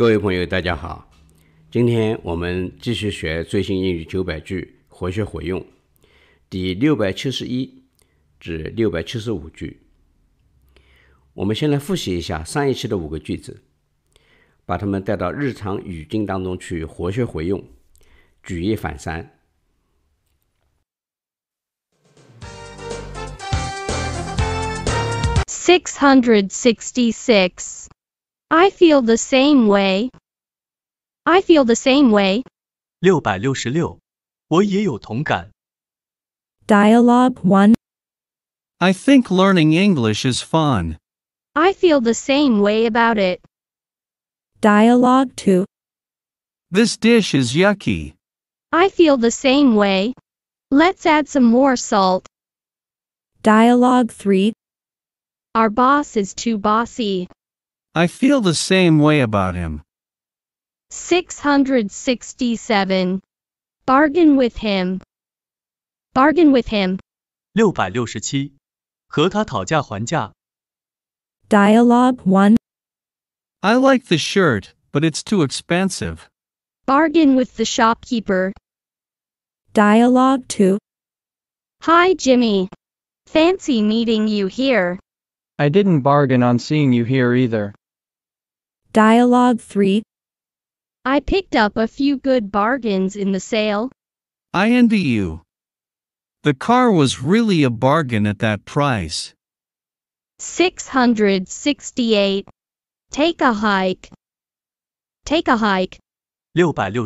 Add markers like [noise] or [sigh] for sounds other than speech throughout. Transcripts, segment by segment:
各位朋友，大家好！今天我们继续学《最新英语九百句活学活用》第六百七十一至六百七十五句。我们先来复习一下上一期的五个句子，把它们带到日常语境当中去活学活用，举一反三。Six hundred sixty-six. I feel the same way. I feel the same way. Dialogue 1 I think learning English is fun. I feel the same way about it. Dialogue 2 This dish is yucky. I feel the same way. Let's add some more salt. Dialogue 3 Our boss is too bossy. I feel the same way about him. 667. Bargain with him. Bargain with him. 667. Dialogue 1. I like the shirt, but it's too expensive. Bargain with the shopkeeper. Dialogue 2. Hi, Jimmy. Fancy meeting you here. I didn't bargain on seeing you here either. Dialogue 3 I picked up a few good bargains in the sale. I envy you. The car was really a bargain at that price. 668. Take a hike. Take a hike. Dialogue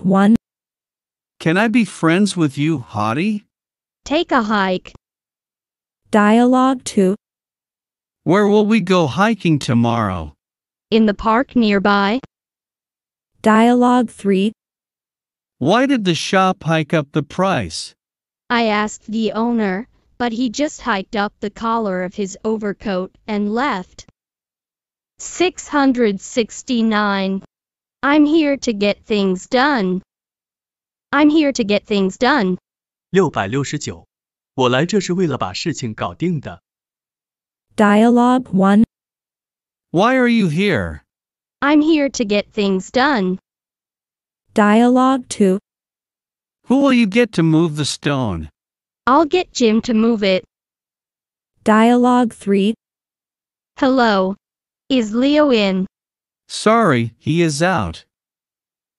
1 Can I be friends with you, Hottie? Take a hike. Dialogue 2 Where will we go hiking tomorrow? In the park nearby. Dialogue 3 Why did the shop hike up the price? I asked the owner, but he just hiked up the collar of his overcoat and left. 669. I'm here to get things done. I'm here to get things done. 669. 我来这是为了把事情搞定的。Dialogue 1 Why are you here? I'm here to get things done. Dialogue 2 Who will you get to move the stone? I'll get Jim to move it. Dialogue 3 Hello. Is Leo in? Sorry, he is out.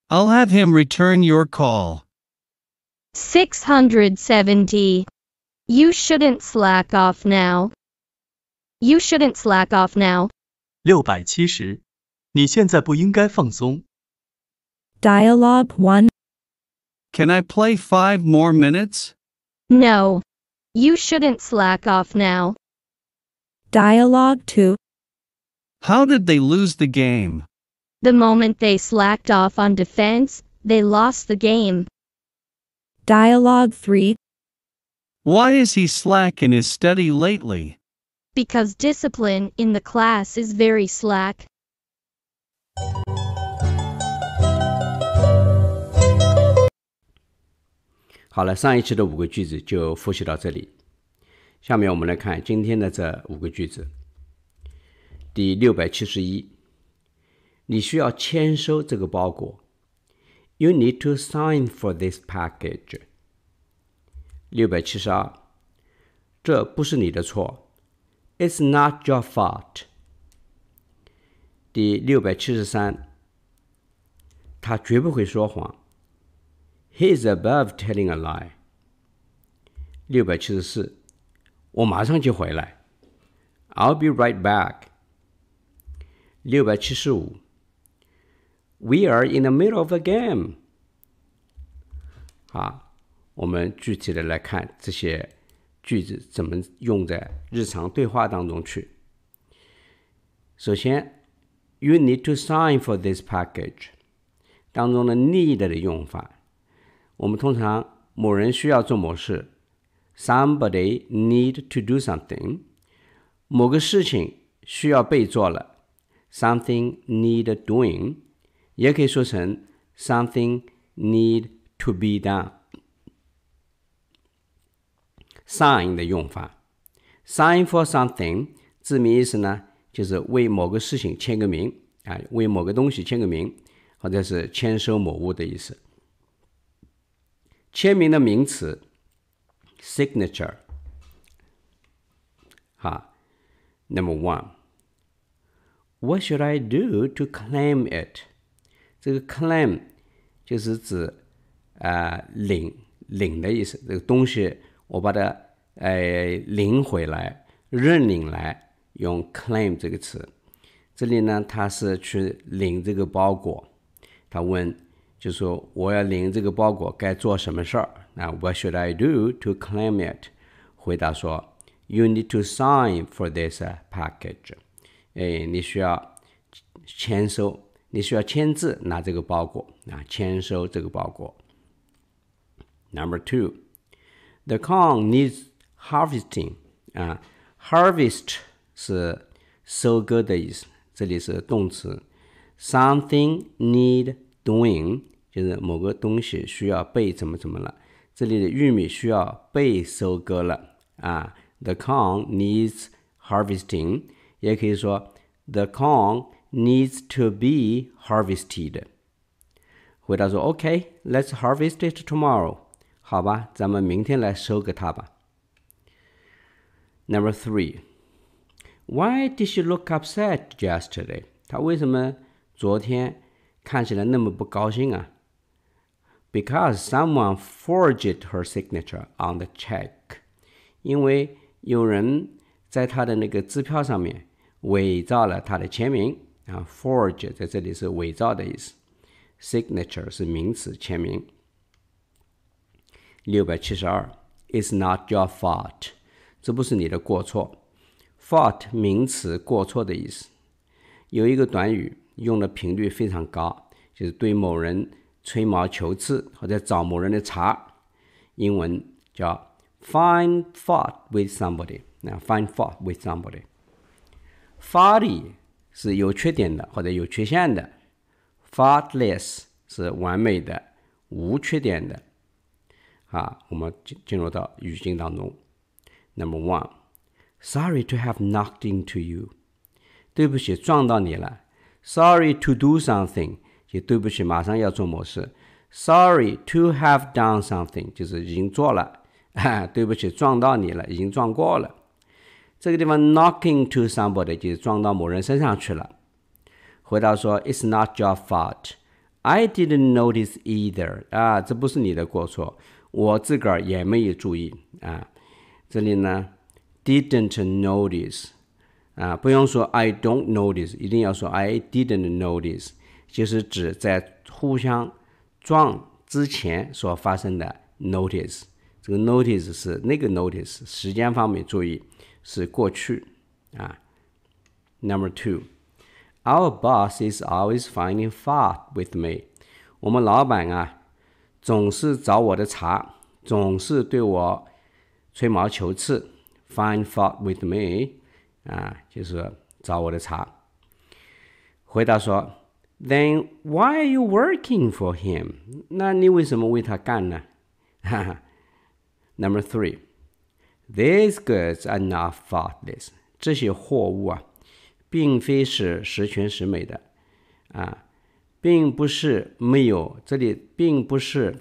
I'll have him return your call. 670 you shouldn't slack off now. You shouldn't slack off now. 六百七十，你现在不应该放松。Dialogue one. Can I play five more minutes? No. You shouldn't slack off now. Dialogue two. How did they lose the game? The moment they slacked off on defense, they lost the game. Dialogue three. Why is he slack in his study lately? Because discipline in the class is very slack. You need to sign for this package. 六百七十二，这不是你的错，It's not your fault。第六百七十三，他绝不会说谎，He is above telling a lie。六百七十四，我马上就回来，I'll be right back。六百七十五，We are in the middle of a game。啊。我们具体的来看这些，句子怎么用在日常对话当中去。首先，"you need to sign for this package" 当中的 "need" 的用法，我们通常某人需要做某事，"somebody need to do something"，某个事情需要被做了，"something need doing"，也可以说成 "something need to be done"。sign 的用法，sign for something，字面意思呢，就是为某个事情签个名啊，为某个东西签个名，或者是签收某物的意思。签名的名词，signature。好，Number one，What should I do to claim it？这个 claim 就是指啊，领领的意思，这个东西。我把它，哎，领回来，认领来，用 claim 这个词。这里呢，他是去领这个包裹。他问，就说我要领这个包裹，该做什么事儿？那 What should I do to claim it？回答说，You need to sign for this package。哎，你需要签收，你需要签字拿这个包裹啊，签收这个包裹。Number two。The corn needs harvesting 啊，harvest uh, 是收割的意思，这里是动词。Something need doing the corn needs harvesting，也可以说 The corn needs to be harvested。回答说 OK，let's harvest it tomorrow。好吧，咱们明天来收给他吧。Number three, why did she look upset yesterday? 她为什么昨天看起来那么不高兴啊？Because someone forged her signature on the check. 在这里是伪造的意思，signature 是名词，签名。六百七十二，It's not your fault，这不是你的过错。Fault 名词，过错的意思。有一个短语用的频率非常高，就是对某人吹毛求疵或者找某人的茬。英文叫 find fault with somebody，那 find fault with somebody。Faulty 是有缺点的或者有缺陷的，faultless 是完美的，无缺点的。啊，我们进进入到语境当中。Number one，sorry to have knocked into you，对不起撞到你了。Sorry to do something，也对不起马上要做某事。Sorry to have done something，就是已经做了，啊，对不起撞到你了，已经撞过了。这个地方 knocking to somebody 就是撞到某人身上去了。回答说 It's not your fault。I didn't notice either 啊，这不是你的过错，我自个儿也没有注意啊。这里呢，didn't notice 啊，不用说 I don't notice，一定要说 I didn't notice，就是指在互相撞之前所发生的 notice。这个 notice 是那个 notice，时间方面注意是过去啊。Number two. Our boss is always finding fault with me. me。我们老板啊，总是找我的茬，总是对我吹毛求疵。Find fault with me，啊，就是找我的茬。回答说，Then why are you working for him？那你为什么为他干呢？哈哈。Number [laughs] three，these goods are not faultless。这些货物啊。并非是十全十美的啊，并不是没有这里并不是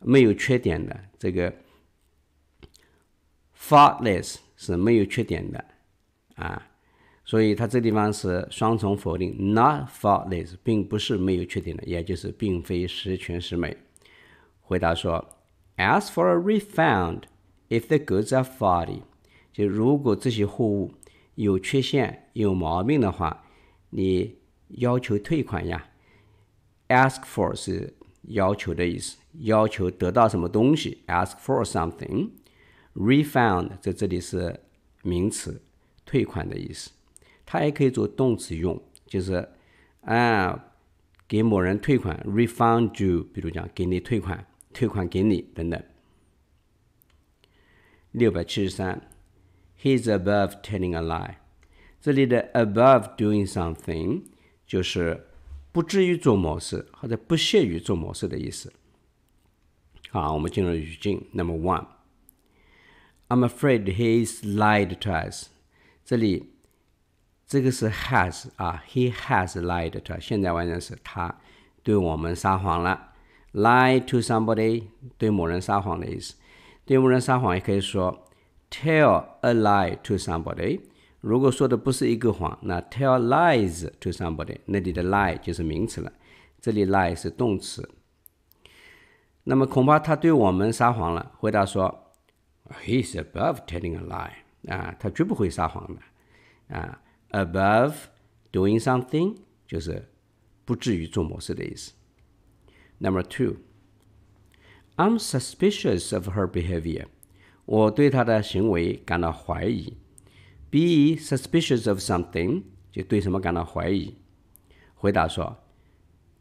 没有缺点的。这个 faultless 是没有缺点的啊，所以它这地方是双重否定，not faultless 并不是没有缺点的，也就是并非十全十美。回答说，as for a refund，if the goods are faulty，就如果这些货物。有缺陷、有毛病的话，你要求退款呀？Ask for 是要求的意思，要求得到什么东西？Ask for something。Refund 在这里是名词，退款的意思。它也可以做动词用，就是啊，给某人退款。Refund you，比如讲，给你退款，退款给你等等。六百七十三。He's above telling a lie。这里的 above doing something 就是不至于做某事或者不屑于做某事的意思。好，我们进入语境 number one。I'm afraid he's lied to us。这里这个是 has 啊，he has lied to us。现在完成时，他对我们撒谎了。Lie to somebody 对某人撒谎的意思。对某人撒谎也可以说。tell a lie to somebody。如果说的不是一个谎，那 tell lies to somebody，那里的 lie 就是名词了，这里 lie 是动词。那么恐怕他对我们撒谎了。回答说，He's above telling a lie。啊，他绝不会撒谎的。啊，above doing something 就是不至于做某事的意思。Number two，I'm suspicious of her behavior。我对他的行为感到怀疑。Be suspicious of something 就对什么感到怀疑。回答说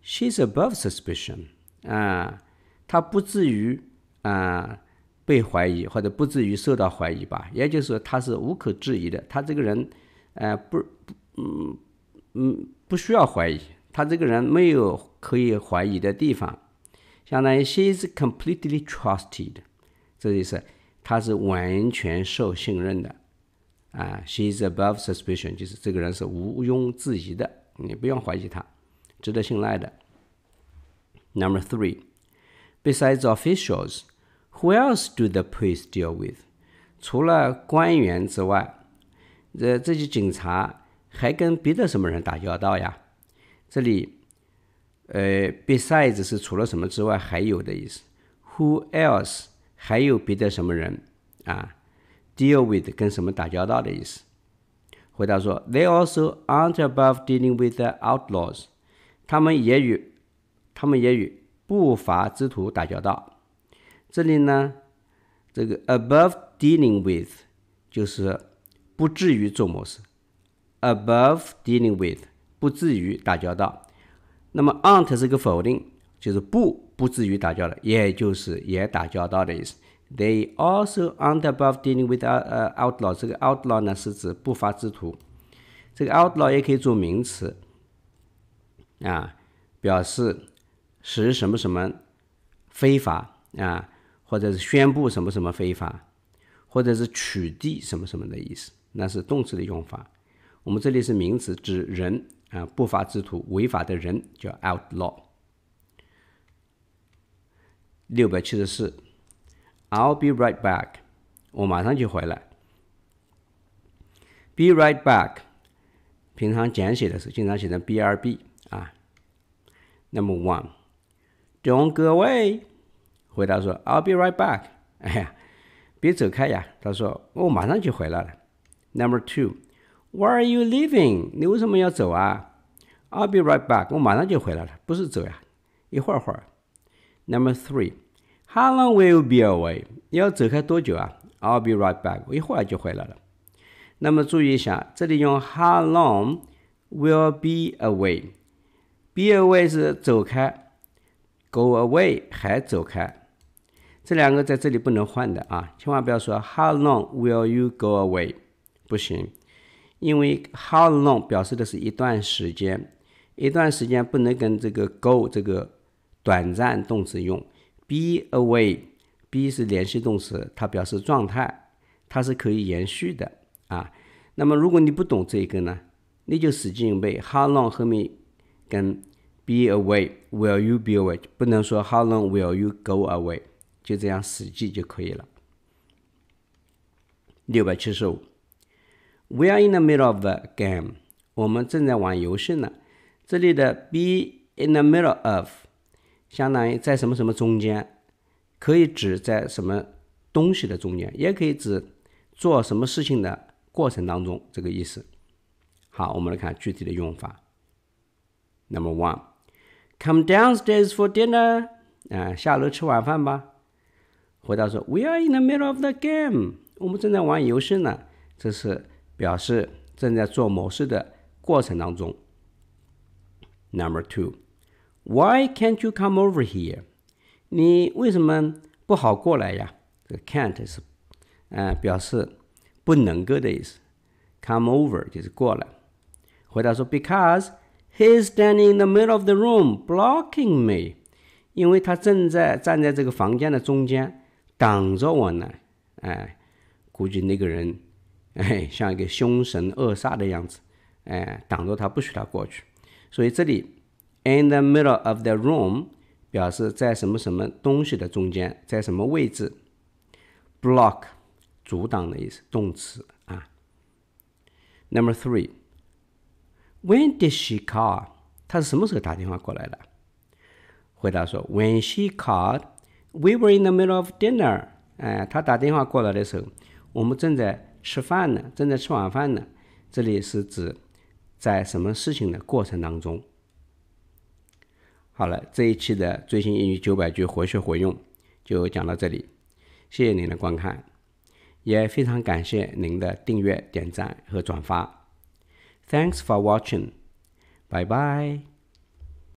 ：“She's above suspicion 啊，他不至于啊被怀疑，或者不至于受到怀疑吧？也就是说，他是无可置疑的。他这个人，呃，不不，嗯嗯，不需要怀疑。他这个人没有可以怀疑的地方，相当于 She's completely trusted，这意思。”他是完全受信任的，啊，she's i above suspicion，就是这个人是毋庸置疑的，你不用怀疑他，值得信赖的。Number three，besides officials，who else do the police deal with？除了官员之外，这这些警察还跟别的什么人打交道呀？这里，呃，besides 是除了什么之外还有的意思，who else？还有别的什么人啊？deal with 跟什么打交道的意思？回答说：They also aren't above dealing with the outlaws。他们也与他们也与不法之徒打交道。这里呢，这个 above dealing with 就是不至于做某事，above dealing with 不至于打交道。那么 aren't 是个否定，就是不。不至于打交道，也就是也打交道的意思。They also on the above dealing with uh outlaw。这个 outlaw 呢，是指不法之徒。这个 outlaw 也可以做名词，啊，表示使什么什么非法啊，或者是宣布什么什么非法，或者是取缔什么什么的意思。那是动词的用法。我们这里是名词，指人啊，不法之徒、违法的人叫 outlaw。六百七十四。I'll be right back，我马上就回来。Be right back，平常简写的时候经常写成 B.R.B。啊，Number one，Don't go away，回答说 I'll be right back。哎呀，别走开呀。他说我马上就回来了。Number two，Why are you leaving？你为什么要走啊？I'll be right back，我马上就回来了。不是走呀，一会儿会儿。Number three, how long will you be away? 你要走开多久啊？I'll be right back. 我一会儿就回来了。那么注意一下，这里用 how long will be away? be away 是走开，go away 还走开，这两个在这里不能换的啊！千万不要说 how long will you go away? 不行，因为 how long 表示的是一段时间，一段时间不能跟这个 go 这个。短暂动词用 be away，be 是连续动词，它表示状态，它是可以延续的啊。那么如果你不懂这个呢，你就死记硬背 how long 后面跟 be away，will you be away？不能说 how long will you go away？就这样死记就可以了。六百七十五，we are in the middle of a game，我们正在玩游戏呢。这里的 be in the middle of。相当于在什么什么中间，可以指在什么东西的中间，也可以指做什么事情的过程当中，这个意思。好，我们来看具体的用法。Number one，Come downstairs for dinner，啊，下楼吃晚饭吧。回答说，We are in the middle of the game，我们正在玩游戏呢。这是表示正在做某事的过程当中。Number two。Why can't you come over here？你为什么不好过来呀？这个 can't 是，嗯，表示不能够的意思。Come over 就是过来。回答说：Because he is standing in the middle of the room blocking me。因为他正在站在这个房间的中间，挡着我呢。哎，估计那个人，哎，像一个凶神恶煞的样子。哎，挡着他，不许他过去。所以这里。In the middle of the room 表示在什么什么东西的中间，在什么位置。Block 阻挡的意思，动词啊。Number three。When did she call？她是什么时候打电话过来的？回答说：When she called，we were in the middle of dinner。哎，她打电话过来的时候，我们正在吃饭呢，正在吃晚饭呢。这里是指在什么事情的过程当中。好了，这一期的最新英语九百句活学活用就讲到这里。谢谢您的观看，也非常感谢您的订阅、点赞和转发。Thanks for watching. Bye bye.